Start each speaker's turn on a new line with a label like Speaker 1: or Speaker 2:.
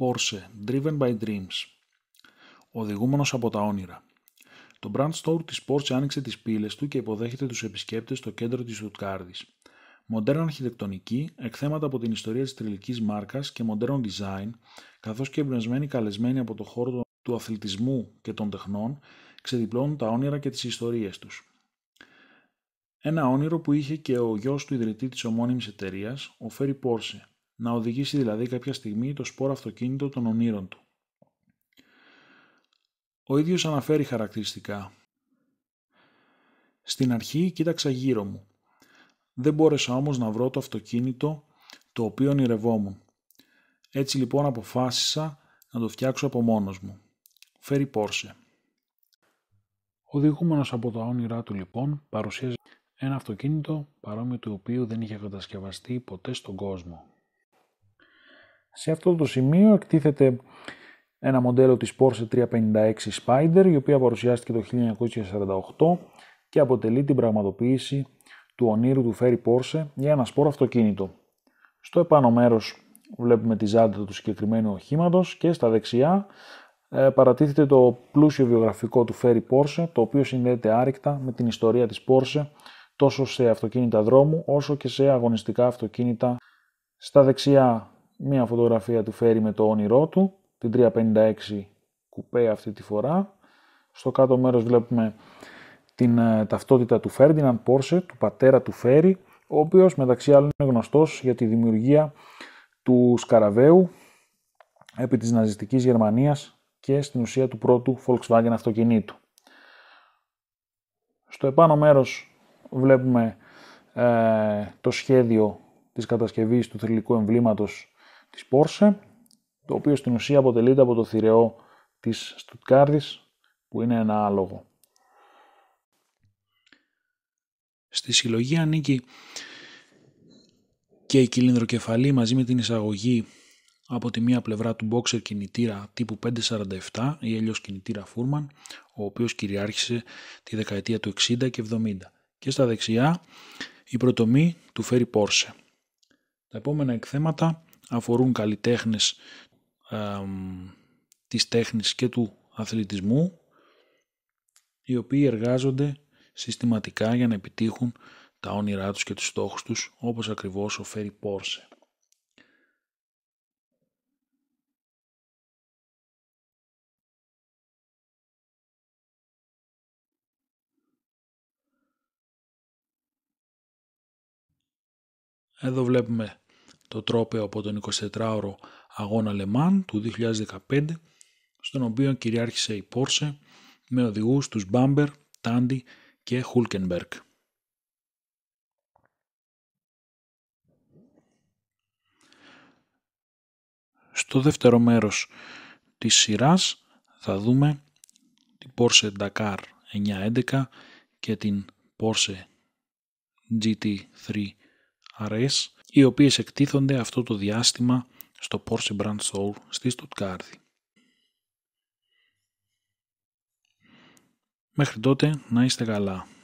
Speaker 1: Porsche Driven by Dreams. Οδηγούμενος από τα όνειρα. Το brand store της Porsche άνοιξε τις πύλες του και υποδέχεται τους επισκέπτες στο κέντρο της Στουτκάρδης. Μοντέρνα αρχιτεκτονική, εκθέματα από την ιστορία της τριλικής μάρκας και μοντέρνο design, καθώς και εμπνευσμένοι καλεσμένοι από το χώρο του αθλητισμού και των τεχνών, ξεδιπλώνουν τα όνειρα και τις ιστορίες τους. Ένα όνειρο που είχε και ο γιος του ιδρυτή της ομώνυμης εταιρείας, ο Φέρι Πόρσε, να οδηγήσει δηλαδή κάποια στιγμή το σπόρο αυτοκίνητο των ονείρων του. Ο ίδιος αναφέρει χαρακτηριστικά. Στην αρχή κοίταξα γύρω μου. Δεν μπόρεσα όμως να βρω το αυτοκίνητο το οποίο ονειρευόμουν. Έτσι λοιπόν αποφάσισα να το φτιάξω από μόνος μου. Φέρει Πόρσε. Οδηγούμενος από τα όνειρά του λοιπόν παρουσίαζε ένα αυτοκίνητο παρόμοιο του οποίου δεν είχε κατασκευαστεί ποτέ στον κόσμο. Σε αυτό το σημείο εκτίθεται ένα μοντέλο της Porsche 356 Spider, η οποία παρουσιάστηκε το 1948 και αποτελεί την πραγματοποίηση του ονείρου του Ferry Porsche για ένα σπόρο αυτοκίνητο. Στο επάνω μέρος βλέπουμε τη ζάντα του συγκεκριμένου οχήματος και στα δεξιά ε, παρατίθεται το πλούσιο βιογραφικό του Ferry Porsche, το οποίο συνδέεται άρρηκτα με την ιστορία της Porsche τόσο σε αυτοκίνητα δρόμου όσο και σε αγωνιστικά αυτοκίνητα. Στα δεξιά μία φωτογραφία του φέρει με το όνειρό του, την 356 κουπέ αυτή τη φορά. Στο κάτω μέρος βλέπουμε την ε, ταυτότητα του Φέρντιναν Πόρσε, του πατέρα του Φέρι, ο οποίος μεταξύ άλλων είναι γνωστός για τη δημιουργία του Σκαραβέου επί της ναζιστικής Γερμανίας και στην ουσία του πρώτου Volkswagen αυτοκινήτου. Στο επάνω μέρος βλέπουμε ε, το σχέδιο της κατασκευής του θρηλυκού εμβλήματος της Porsche, το οποίο στην ουσία αποτελείται από το θηρεό της Στουτκάρδης, που είναι ένα άλογο. Στη συλλογή ανήκει και η κεφαλή μαζί με την εισαγωγή από τη μία πλευρά του boxer κινητήρα τύπου 547 ή αλλιώ κινητήρα Φούρμαν, ο οποίος κυριάρχησε τη δεκαετία του 60 και 70. Και στα δεξιά η προτομή του φέρει Πόρσε. Τα επόμενα εκθέματα αφορούν καλλιτέχνες ε, της τέχνης και του αθλητισμού οι οποίοι εργάζονται συστηματικά για να επιτύχουν τα όνειρά τους και τους στόχους τους όπως ακριβώς ο Φέρι Πόρσε. Εδώ βλέπουμε το τρόπαιο από τον 24ωρο αγώνα Λεμάν του 2015, στον οποίο κυριάρχησε η Πόρσε με οδηγούς τους Μπάμπερ, Τάντι και Χούλκενμπεργκ. Στο δεύτερο μέρος της σειράς θα δούμε την Porsche Dakar 911 και την Porsche GT3 αρές οι οποίες εκτίθονται αυτό το διάστημα στο Porsche Brand Soul στη Στουτκάρδη. Μέχρι τότε να είστε καλά.